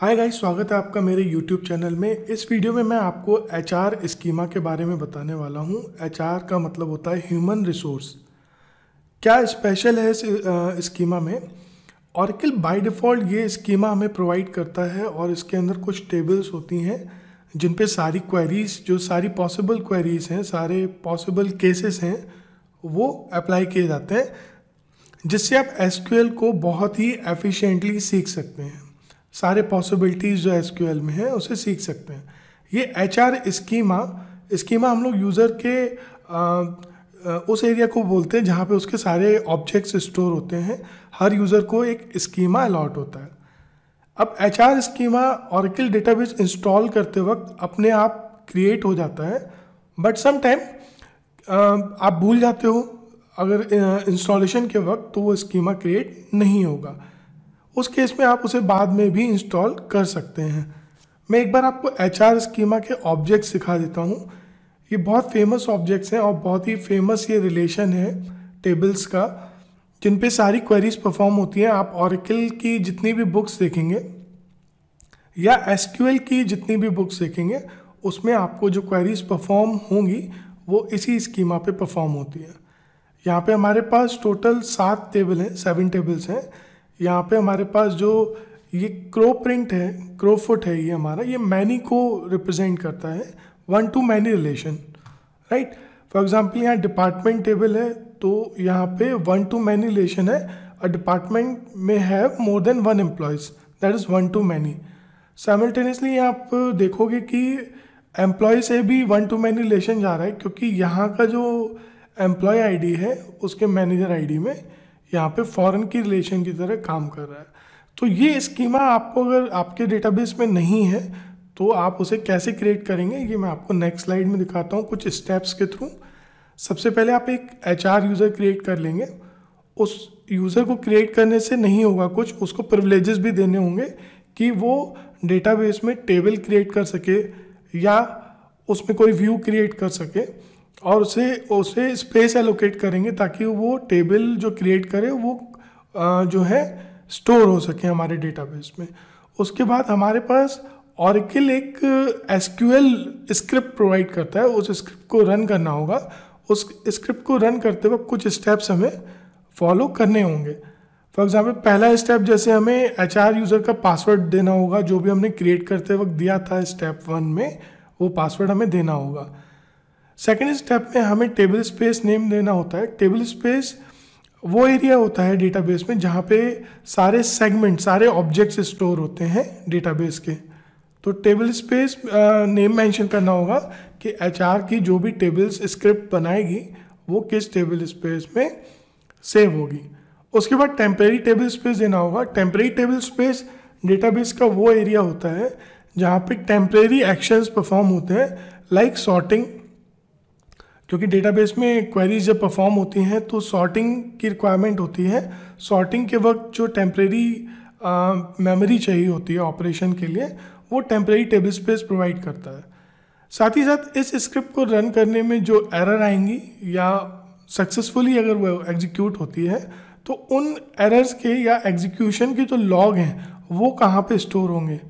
Hi guys स्वागत है आपका मेरे YouTube चैनल में इस वीडियो में मैं आपको एच आर स्कीमा के बारे में बताने वाला हूँ एच आर का मतलब होता है ह्यूमन रिसोर्स क्या स्पेशल है इस स्कीमा में औरकिल बाय डिफ़ॉल्ट ये स्कीमा हमें प्रोवाइड करता है और इसके अंदर कुछ टेबल्स होती हैं जिन पे सारी क्वेरीज जो सारी पॉसिबल क्वेरीज हैं सारे पॉसिबल केसेस हैं वो अप्लाई किए जाते हैं जिससे आप एस को बहुत ही एफिशिएंटली सीख सकते हैं सारे पॉसिबिलिटीज़ जो एस में है उसे सीख सकते हैं ये एच आर स्कीमा स्कीमा हम लोग यूज़र के आ, उस एरिया को बोलते हैं जहाँ पे उसके सारे ऑब्जेक्ट्स स्टोर होते हैं हर यूज़र को एक स्कीमा अलॉट होता है अब H R schema Oracle database install करते वक्त अपने आप क्रिएट हो जाता है बट सम टाइम आप भूल जाते हो अगर इंस्टॉलेशन के वक्त तो वो स्कीमा क्रिएट नहीं होगा उस केस में आप उसे बाद में भी इंस्टॉल कर सकते हैं मैं एक बार आपको एच आर स्कीमा के ऑब्जेक्ट सिखा देता हूँ ये बहुत फेमस ऑब्जेक्ट्स हैं और बहुत ही फेमस ये रिलेशन है टेबल्स का जिन पे सारी क्वेरीज परफॉर्म होती हैं आप ऑरिकल की जितनी भी बुक्स देखेंगे या एस की जितनी भी बुक्स देखेंगे उसमें आपको जो क्वेरीज परफॉर्म होंगी वो इसी स्कीमा पे परफॉर्म होती है यहाँ पे हमारे पास टोटल सात टेबल हैं सेवन टेबल्स हैं यहाँ पे हमारे पास जो ये क्रो प्रिंट है क्रो फुट है ये हमारा ये मैनी को रिप्रेजेंट करता है one to many relation right for example यहाँ डिपार्टमेंट टेबल है तो यहाँ पे वन टू मैनी रिलेशन है अ डिपार्टमेंट में have more than one employees that is one to many simultaneously आप देखोगे कि एम्प्लॉय से भी वन टू मैनी रिलेशन जा रहा है क्योंकि यहाँ का जो एम्प्लॉय आईडी है उसके मैनेजर आईडी में यहाँ पे फॉरेन की रिलेशन की तरह काम कर रहा है तो ये स्कीमा आपको अगर आपके डेटाबेस में नहीं है तो आप उसे कैसे क्रिएट करेंगे ये मैं आपको नेक्स्ट स्लाइड में दिखाता हूँ कुछ स्टेप्स के थ्रू सबसे पहले आप एक एच यूज़र क्रिएट कर लेंगे उस यूज़र को क्रिएट करने से नहीं होगा कुछ उसको प्रिवलेजेस भी देने होंगे कि वो डेटाबेस में टेबल क्रिएट कर सके या उसमें कोई व्यू क्रिएट कर सके और उसे उसे स्पेस एलोकेट करेंगे ताकि वो टेबल जो क्रिएट करे वो आ, जो है स्टोर हो सके हमारे डेटाबेस में उसके बाद हमारे पास औरकिल एक एस स्क्रिप्ट प्रोवाइड करता है उस स्क्रिप्ट को रन करना होगा उस स्क्रिप्ट को रन करते वक्त कुछ स्टेप्स हमें फॉलो करने होंगे फॉर एग्जाम्पल पहला स्टेप जैसे हमें एच यूज़र का पासवर्ड देना होगा जो भी हमने क्रिएट करते वक्त दिया था स्टेप वन में वो पासवर्ड हमें देना होगा सेकेंड स्टेप में हमें टेबल स्पेस नेम देना होता है टेबल स्पेस वो एरिया होता है डेटाबेस में जहाँ पे सारे सेगमेंट सारे ऑब्जेक्ट्स स्टोर होते हैं डेटाबेस के तो टेबल स्पेस नेम मेंशन करना होगा कि एच की जो भी टेबल्स स्क्रिप्ट बनाएगी वो किस टेबल स्पेस में सेव होगी उसके बाद टेम्परेरी टेबल स्पेस देना होगा टेम्परेरी टेबल स्पेस डेटाबेस का वो एरिया होता है जहाँ पे टेम्परेरी एक्शंस परफॉर्म होते हैं लाइक सॉर्टिंग क्योंकि डेटाबेस में क्वेरीज जब परफॉर्म होती हैं तो सॉर्टिंग की रिक्वायरमेंट होती है सॉर्टिंग के वक्त जो टेम्प्रेरी मेमोरी चाहिए होती है ऑपरेशन के लिए वो टेम्प्रेरी टेबल स्पेस प्रोवाइड करता है साथ ही साथ इस स्क्रिप्ट को रन करने में जो एरर आएंगी या सक्सेसफुली अगर वो एग्जीक्यूट होती है तो उन एरर्स के या एग्जीक्यूशन के जो लॉग हैं वो कहाँ पे स्टोर होंगे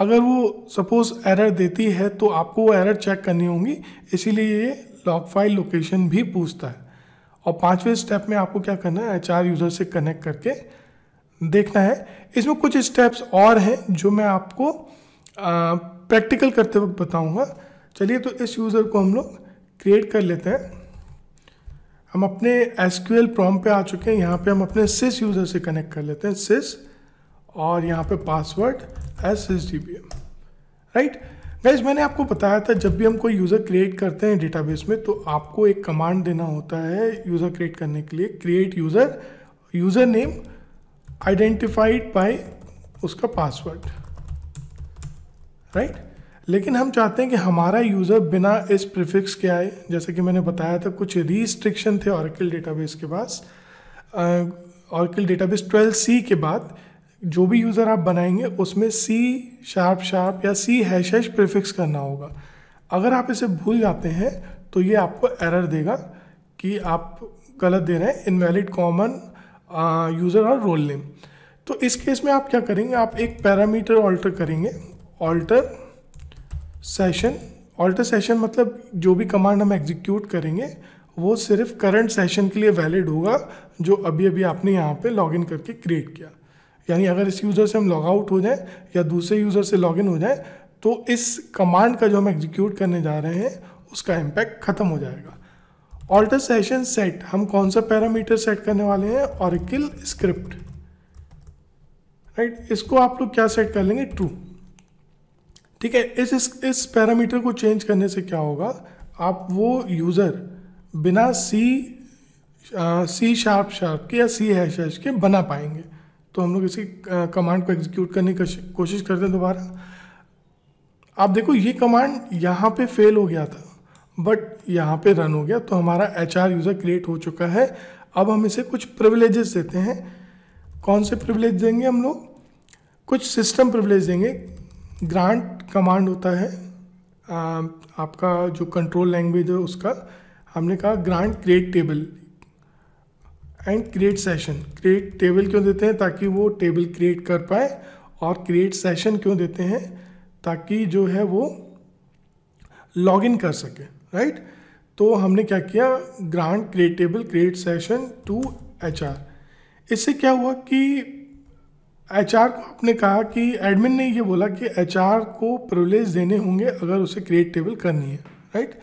अगर वो सपोज एरर देती है तो आपको वो एरर चेक करनी होंगी इसीलिए ये लॉग फाइल लोकेशन भी पूछता है और पांचवें स्टेप में आपको क्या करना है एचआर यूज़र से कनेक्ट करके देखना है इसमें कुछ स्टेप्स और हैं जो मैं आपको प्रैक्टिकल करते वक्त बताऊंगा चलिए तो इस यूज़र को हम लोग क्रिएट कर लेते हैं हम अपने एस क्यू एल प्रॉम पे आ चुके हैं यहाँ पे हम अपने सिस यूज़र से कनेक्ट कर लेते हैं सिस और यहाँ पे password S S D B M right guys मैंने आपको बताया था जब भी हम कोई यूज़र क्रिएट करते हैं डेटाबेस में तो आपको एक कमांड देना होता है यूज़र क्रिएट करने के लिए create user user name identified by उसका पासवर्ड राइट लेकिन हम चाहते हैं कि हमारा यूज़र बिना इस प्रिफिक्स के आए जैसे कि मैंने बताया था कुछ रिस्ट्रिक्शन थे ऑर्किल डेटाबेस के पास ऑर्किल डेटाबेस ट्वेल्व सी के बाद जो भी यूज़र आप बनाएंगे उसमें सी शार्प शार्प या सी हैश हैश प्रिफिक्स करना होगा अगर आप इसे भूल जाते हैं तो ये आपको एरर देगा कि आप गलत दे रहे हैं इनवैलिड कॉमन यूज़र और रोल नेम तो इस केस में आप क्या करेंगे आप एक पैरामीटर ऑल्टर करेंगे ऑल्टर सेशन ऑल्टर सेशन मतलब जो भी कमांड हम एग्जीक्यूट करेंगे वो सिर्फ करंट सेशन के लिए वैलिड होगा जो अभी अभी आपने यहाँ पे लॉगिन करके क्रिएट किया यानी अगर इस यूज़र से हम लॉग आउट हो जाएं या दूसरे यूज़र से लॉग इन हो जाएं तो इस कमांड का जो हम एग्जीक्यूट करने जा रहे हैं उसका इम्पैक्ट ख़त्म हो जाएगा ऑल्टर सेशन सेट हम कौन सा पैरामीटर सेट करने वाले हैं ऑरिकल स्क्रिप्ट राइट इसको आप लोग क्या सेट कर लेंगे ट्रू ठीक है इस, इस पैरामीटर को चेंज करने से क्या होगा आप वो यूज़र बिना सी सी शार्प शार्प के या सी हैश हैश के बना पाएंगे तो हम लोग इसी कमांड को एग्जीक्यूट करने की कोशिश करते हैं दोबारा आप देखो ये कमांड यहाँ पे फेल हो गया था बट यहाँ पे रन हो गया तो हमारा एच आर यूज़र क्रिएट हो चुका है अब हम इसे कुछ प्रिविलेजेस देते हैं कौन से प्रिविलेज देंगे हम लोग कुछ सिस्टम प्रिविलेज देंगे ग्रांट कमांड होता है आपका जो कंट्रोल लैंग्वेज है उसका हमने कहा grant create table and create session create table क्यों देते हैं ताकि वो टेबल क्रिएट कर पाए और क्रिएट सेशन क्यों देते हैं ताकि जो है वो लॉग इन कर सके राइट right? तो हमने क्या किया grant create table create session to H इससे क्या हुआ कि एच को आपने कहा कि एडमिन ने ये बोला कि एच को प्रिवलेज देने होंगे अगर उसे क्रिएट टेबल करनी है राइट right?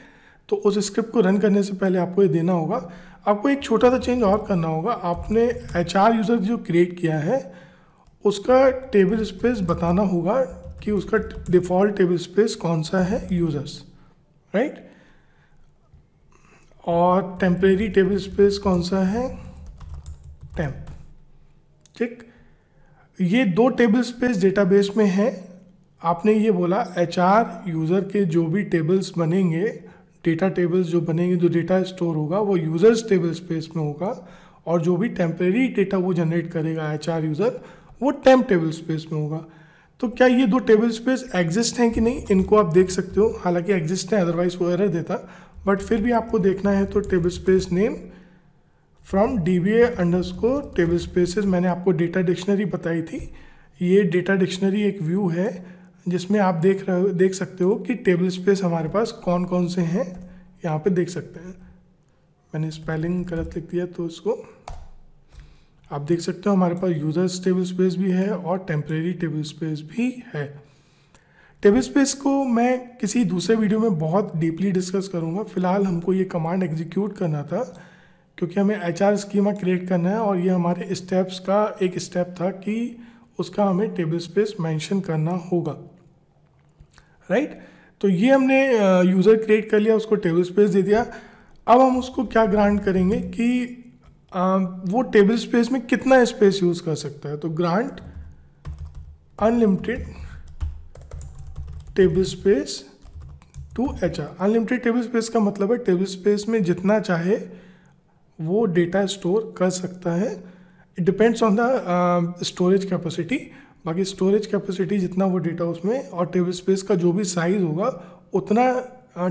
तो उस स्क्रिप्ट को रन करने से पहले आपको ये देना होगा आपको एक छोटा सा चेंज और करना होगा आपने एच यूज़र जो क्रिएट किया है उसका टेबल स्पेस बताना होगा कि उसका डिफ़ॉल्ट टेबल स्पेस कौन सा है यूज़र्स राइट right? और टेम्परेरी टेबल स्पेस कौन सा है टेम्प ठीक ये दो टेबल स्पेस डेटाबेस में है आपने ये बोला एच आर यूज़र के जो भी टेबल्स बनेंगे डेटा टेबल्स जो बनेंगे जो डेटा स्टोर होगा वो यूज़र्स टेबल स्पेस में होगा और जो भी टेम्प्रेरी डेटा वो जनरेट करेगा एच यूज़र वो टेम्प टेबल स्पेस में होगा तो क्या ये दो टेबल स्पेस एग्जिस्ट हैं कि नहीं इनको आप देख सकते हो हालांकि एग्जिस्ट हैं अदरवाइज वो एरर देता बट फिर भी आपको देखना है तो tablespace name from D B underscore tablespaces मैंने आपको डेटा डिक्शनरी बताई थी ये डेटा डिक्शनरी एक व्यू है जिसमें आप देख रहे देख सकते हो कि टेबल स्पेस हमारे पास कौन कौन से हैं यहाँ पे देख सकते हैं मैंने स्पेलिंग गलत लिख दिया तो इसको आप देख सकते हो हमारे पास यूजर्स टेबल स्पेस भी है और टेम्परेरी टेबल स्पेस भी है टेबल स्पेस को मैं किसी दूसरे वीडियो में बहुत डीपली डिस्कस करूँगा फिलहाल हमको ये कमांड एग्जीक्यूट करना था क्योंकि हमें एच आर स्कीमा क्रिएट करना है और ये हमारे स्टेप्स का एक स्टेप था कि उसका हमें टेबल स्पेस मेंशन करना होगा राइट तो ये हमने यूज़र क्रिएट कर लिया उसको टेबल स्पेस दे दिया अब हम उसको क्या ग्रांट करेंगे कि आ, वो टेबल स्पेस में कितना स्पेस यूज़ कर सकता है तो grant unlimited tablespace to H R unlimited tablespace का मतलब है टेबल स्पेस में जितना चाहे वो डेटा स्टोर कर सकता है it depends on the storage capacity बाकी स्टोरेज कैपेसिटी जितना वो डेटा उसमें और टेबल स्पेस का जो भी साइज़ होगा उतना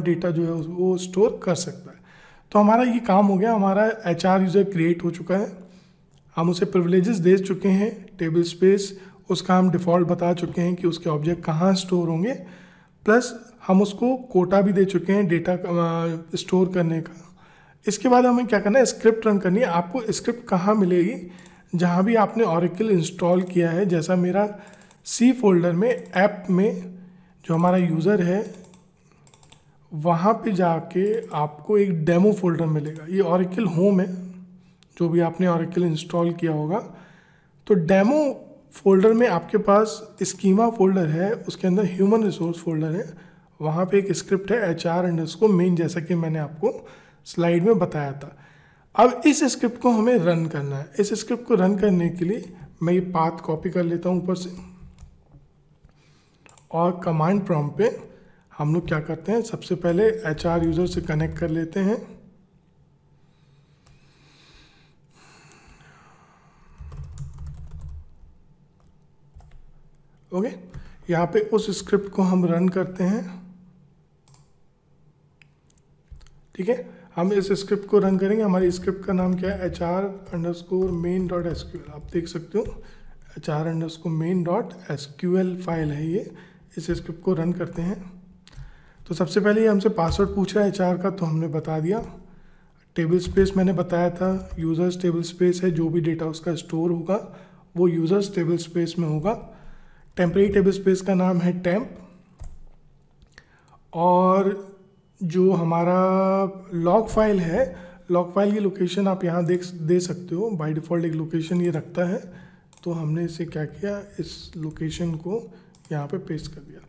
डेटा जो है वो स्टोर कर सकता है तो हमारा ये काम हो गया हमारा एच यूज़र क्रिएट हो चुका है हम उसे प्रिवलेजेस दे चुके हैं टेबल स्पेस उसका हम डिफ़ॉल्ट बता चुके हैं कि उसके ऑब्जेक्ट कहाँ स्टोर होंगे प्लस हम उसको कोटा भी दे चुके हैं डेटा स्टोर करने का इसके बाद हमें क्या करना है स्क्रिप्ट रन करनी है आपको स्क्रिप्ट कहाँ मिलेगी जहाँ भी आपने ऑरिकल इंस्टॉल किया है जैसा मेरा सी फोल्डर में ऐप में जो हमारा यूज़र है वहाँ पे जाके आपको एक डेमो फोल्डर मिलेगा ये ऑरिकल होम है जो भी आपने ऑरिकल इंस्टॉल किया होगा तो डेमो फोल्डर में आपके पास स्कीमा फोल्डर है उसके अंदर ह्यूमन रिसोर्स फोल्डर है वहाँ पे एक स्क्रिप्ट है एच आर मेन जैसा कि मैंने आपको स्लाइड में बताया था अब इस स्क्रिप्ट को हमें रन करना है इस स्क्रिप्ट को रन करने के लिए मैं ये पाथ कॉपी कर लेता हूँ ऊपर से और कमांड प्रॉम पे हम लोग क्या करते हैं सबसे पहले एच आर यूज़र से कनेक्ट कर लेते हैं ओके यहाँ पे उस स्क्रिप्ट को हम रन करते हैं ठीक है हम इस स्क्रिप्ट को रन करेंगे हमारी स्क्रिप्ट का नाम क्या है H R underscore main dot S Q L आप देख सकते हो H R underscore main dot S Q L file है ये इस स्क्रिप्ट को रन करते हैं तो सबसे पहले ये हमसे पासवर्ड पूछ रहा है एच आर का तो हमने बता दिया टेबल स्पेस मैंने बताया था यूज़र्स टेबल स्पेस है जो भी डेटा उसका स्टोर होगा वो यूज़र्स टेबल स्पेस में होगा टेम्प्रेरी टेबल स्पेस का नाम है टेम्प और जो हमारा लॉग फाइल है लॉग फाइल की लोकेशन आप यहाँ देख दे सकते हो बाय डिफ़ॉल्ट एक लोकेशन ये रखता है तो हमने इसे क्या किया इस लोकेशन को यहाँ पे पेस्ट कर दिया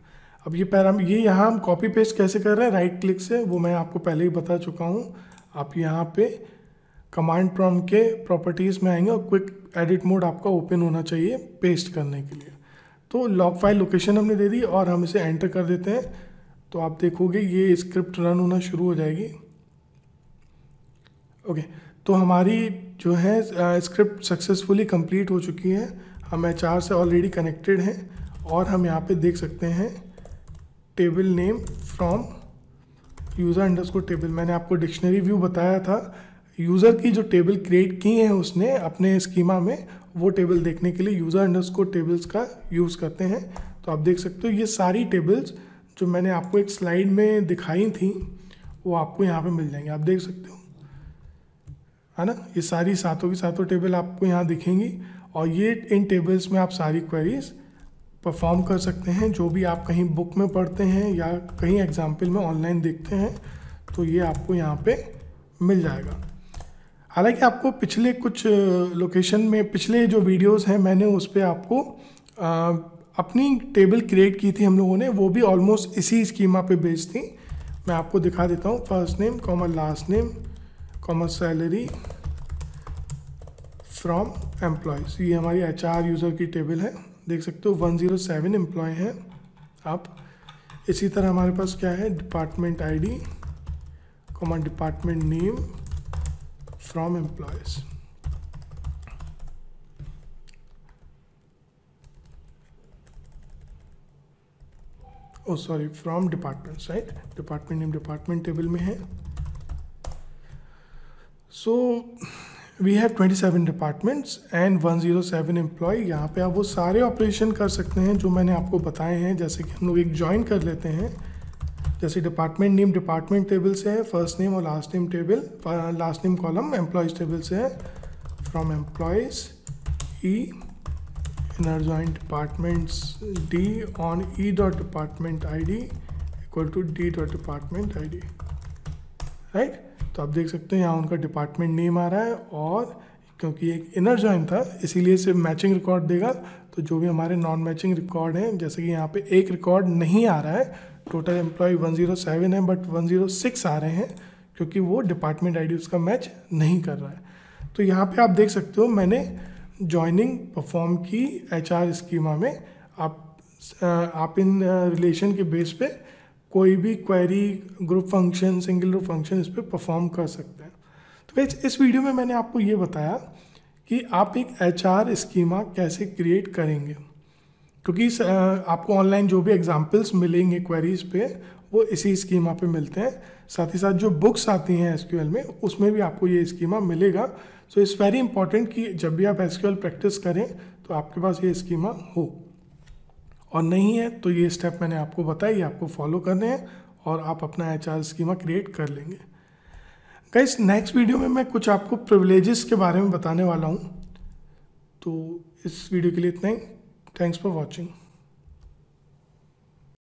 अब ये पैराम ये यहाँ हम कॉपी पेस्ट कैसे कर रहे हैं राइट क्लिक से वो मैं आपको पहले ही बता चुका हूँ आप यहाँ पे कमांड प्रॉम के प्रॉपर्टीज़ में आएंगे और क्विक एडिट मोड आपका ओपन होना चाहिए पेस्ट करने के लिए तो लॉग फाइल लोकेशन हमने दे दी और हम इसे एंटर कर देते हैं तो आप देखोगे ये स्क्रिप्ट रन होना शुरू हो जाएगी ओके तो हमारी जो है स्क्रिप्ट सक्सेसफुली कंप्लीट हो चुकी है हम एच से ऑलरेडी कनेक्टेड हैं और हम यहाँ पे देख सकते हैं table name from user underscore table मैंने आपको डिक्शनरी व्यू बताया था यूज़र की जो टेबल क्रिएट की है उसने अपने स्कीमा में वो टेबल देखने के लिए यूज़र अंडरस्कोर टेबल्स का यूज़ करते हैं तो आप देख सकते हो ये सारी टेबल्स जो मैंने आपको एक स्लाइड में दिखाई थी वो आपको यहाँ पे मिल जाएंगे आप देख सकते हो है ना ये सारी सातों की सातों टेबल आपको यहाँ दिखेंगी और ये इन टेबल्स में आप सारी क्वेरीज परफॉर्म कर सकते हैं जो भी आप कहीं बुक में पढ़ते हैं या कहीं एग्जाम्पल में ऑनलाइन देखते हैं तो ये आपको यहाँ पे मिल जाएगा हालांकि आपको पिछले कुछ लोकेशन में पिछले जो वीडियोस हैं मैंने उस पर आपको अपनी टेबल क्रिएट की थी हम लोगों ने वो भी ऑलमोस्ट इसी स्कीमा पे बेस्ड थी मैं आपको दिखा देता हूँ first name comma last name comma salary from employees ये हमारी एच आर यूज़र की टेबल है देख सकते हो वन ज़ीरो सेवन एम्प्लॉय हैं आप इसी तरह हमारे पास क्या है department ID comma department name from employees oh sorry from department right department name department table में है so we have 27 departments and 107 employee यहाँ पे आप वो सारे ऑपरेशन कर सकते हैं जो मैंने आपको बताए हैं जैसे कि हम लोग एक ज्वाइन कर लेते हैं जैसे डिपार्टमेंट नेम डिपार्टमेंट टेबल से है फर्स्ट नेम और last name table last name column employees table से है from employees E now join departments d on e dot department id equal to D dot department I D right तो आप देख सकते हैं यहाँ उनका डिपार्टमेंट नेम आ रहा है और क्योंकि एक इनर जॉइन था इसीलिए सिर्फ मैचिंग रिकॉर्ड देगा तो जो भी हमारे नॉन मैचिंग रिकॉर्ड हैं जैसे कि यहाँ पे एक रिकॉर्ड नहीं आ रहा है टोटल एम्प्लॉय 107 है बट 106 आ रहे हैं क्योंकि वो डिपार्टमेंट आईडी उसका मैच नहीं कर रहा है तो यहाँ पे आप देख सकते हो मैंने जॉइनिंग परफॉर्म की एच आर स्कीमा में आप आप इन रिलेशन के बेस पे कोई भी query group function single group function इस पर परफॉर्म कर सकते हैं तो वेज इस वीडियो में मैंने आपको ये बताया कि आप एक एच आर स्कीमा कैसे क्रिएट करेंगे क्योंकि आपको ऑनलाइन जो भी एग्जाम्पल्स मिलेंगे क्वेरीज पे वो इसी स्कीमा पे मिलते हैं साथ ही साथ जो बुक्स आती हैं एस में उसमें भी आपको ये स्कीमा मिलेगा सो इट्स वेरी इंपॉर्टेंट कि जब भी आप एस प्रैक्टिस करें तो आपके पास ये स्कीमा हो और नहीं है तो ये स्टेप मैंने आपको ये आपको फॉलो करने हैं और आप अपना एच आर स्कीमा क्रिएट कर लेंगे गाइस नेक्स्ट वीडियो में मैं कुछ आपको प्रिवलेजेस के बारे में बताने वाला हूँ तो इस वीडियो के लिए इतना ही थैंक्स फॉर वॉचिंग